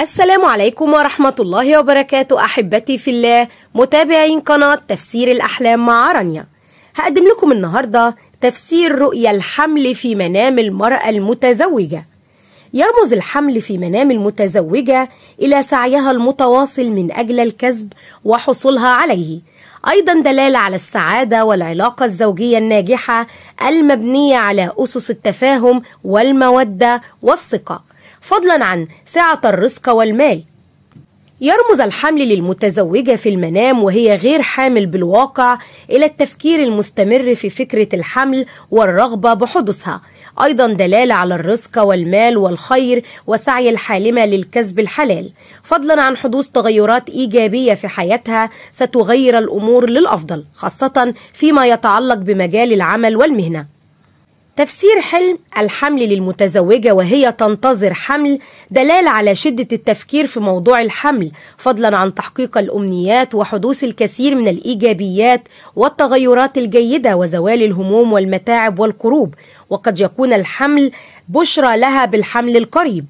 السلام عليكم ورحمة الله وبركاته أحبتي في الله متابعين قناة تفسير الأحلام مع رانيا هقدم لكم النهاردة تفسير رؤيا الحمل في منام المرأة المتزوجة يرمز الحمل في منام المتزوجة إلى سعيها المتواصل من أجل الكسب وحصولها عليه أيضا دلالة على السعادة والعلاقة الزوجية الناجحة المبنية على أسس التفاهم والمودة والثقة فضلا عن سعة الرزق والمال يرمز الحمل للمتزوجة في المنام وهي غير حامل بالواقع إلى التفكير المستمر في فكرة الحمل والرغبة بحدوثها أيضا دلالة على الرزق والمال والخير وسعي الحالمة للكسب الحلال فضلا عن حدوث تغيرات إيجابية في حياتها ستغير الأمور للأفضل خاصة فيما يتعلق بمجال العمل والمهنة تفسير حلم الحمل للمتزوجة وهي تنتظر حمل دلالة على شدة التفكير في موضوع الحمل فضلا عن تحقيق الأمنيات وحدوث الكثير من الإيجابيات والتغيرات الجيدة وزوال الهموم والمتاعب والكروب وقد يكون الحمل بشرى لها بالحمل القريب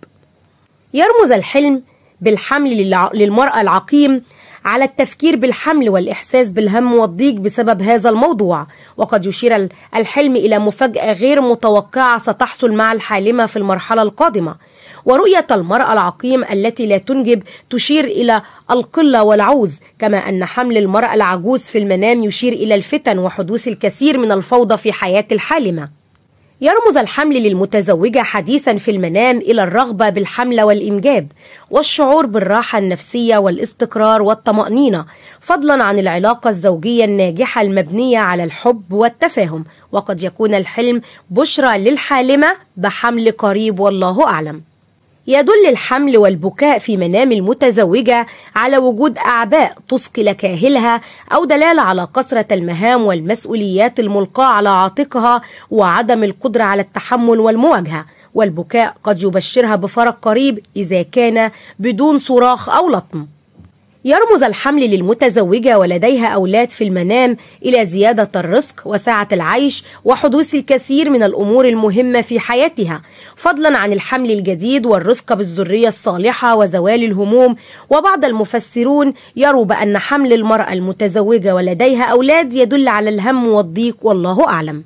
يرمز الحلم بالحمل للمرأة العقيم على التفكير بالحمل والإحساس بالهم والضيق بسبب هذا الموضوع وقد يشير الحلم إلى مفاجأة غير متوقعة ستحصل مع الحالمة في المرحلة القادمة ورؤية المرأة العقيم التي لا تنجب تشير إلى القلة والعوز كما أن حمل المرأة العجوز في المنام يشير إلى الفتن وحدوث الكثير من الفوضى في حياة الحالمة يرمز الحمل للمتزوجة حديثا في المنام إلى الرغبة بالحمل والإنجاب والشعور بالراحة النفسية والاستقرار والطمأنينة فضلا عن العلاقة الزوجية الناجحة المبنية على الحب والتفاهم وقد يكون الحلم بشرى للحالمة بحمل قريب والله أعلم يدل الحمل والبكاء في منام المتزوجة على وجود أعباء تثقل كاهلها أو دلالة على كثرة المهام والمسؤوليات الملقاة على عاتقها وعدم القدرة على التحمل والمواجهة والبكاء قد يبشرها بفرج قريب إذا كان بدون صراخ أو لطم يرمز الحمل للمتزوجة ولديها أولاد في المنام إلى زيادة الرزق وسعة العيش وحدوث الكثير من الأمور المهمة في حياتها فضلا عن الحمل الجديد والرزق بالذرية الصالحة وزوال الهموم وبعض المفسرون يروا بأن حمل المرأة المتزوجة ولديها أولاد يدل على الهم والضيق والله أعلم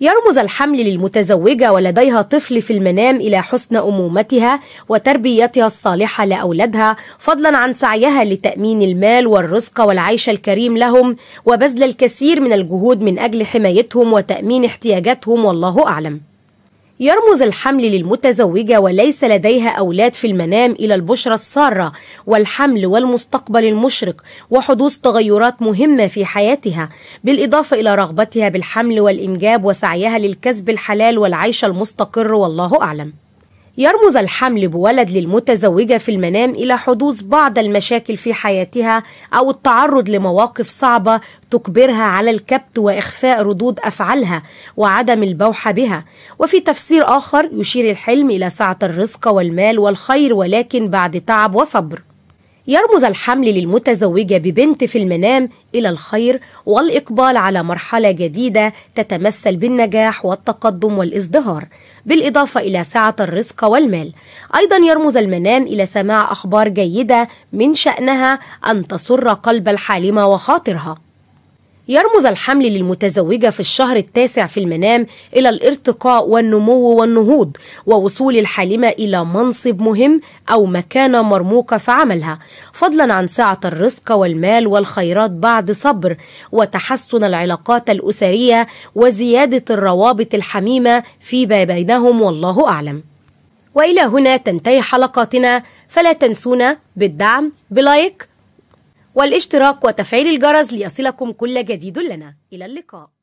يرمز الحمل للمتزوجة ولديها طفل في المنام إلى حسن أمومتها وتربيتها الصالحة لأولادها فضلا عن سعيها لتأمين المال والرزق والعيش الكريم لهم وبذل الكثير من الجهود من أجل حمايتهم وتأمين احتياجاتهم والله أعلم يرمز الحمل للمتزوجة وليس لديها أولاد في المنام إلى البشرة السارة والحمل والمستقبل المشرق وحدوث تغيرات مهمة في حياتها بالإضافة إلى رغبتها بالحمل والإنجاب وسعيها للكسب الحلال والعيش المستقر والله أعلم يرمز الحمل بولد للمتزوجة في المنام إلى حدوث بعض المشاكل في حياتها أو التعرض لمواقف صعبة تجبرها على الكبت وإخفاء ردود أفعالها وعدم البوح بها وفي تفسير آخر يشير الحلم إلى سعة الرزق والمال والخير ولكن بعد تعب وصبر يرمز الحمل للمتزوجة ببنت في المنام إلى الخير والإقبال على مرحلة جديدة تتمثل بالنجاح والتقدم والازدهار بالإضافة إلى سعة الرزق والمال أيضا يرمز المنام إلى سماع أخبار جيدة من شأنها أن تسر قلب الحالمة وخاطرها يرمز الحمل للمتزوجة في الشهر التاسع في المنام إلى الارتقاء والنمو والنهوض ووصول الحالمة إلى منصب مهم أو مكانة مرموقة في عملها فضلا عن سعة الرزق والمال والخيرات بعد صبر وتحسن العلاقات الأسرية وزيادة الروابط الحميمة في بينهم والله أعلم وإلى هنا تنتهي حلقاتنا فلا تنسونا بالدعم بلايك والاشتراك وتفعيل الجرس ليصلكم كل جديد لنا إلى اللقاء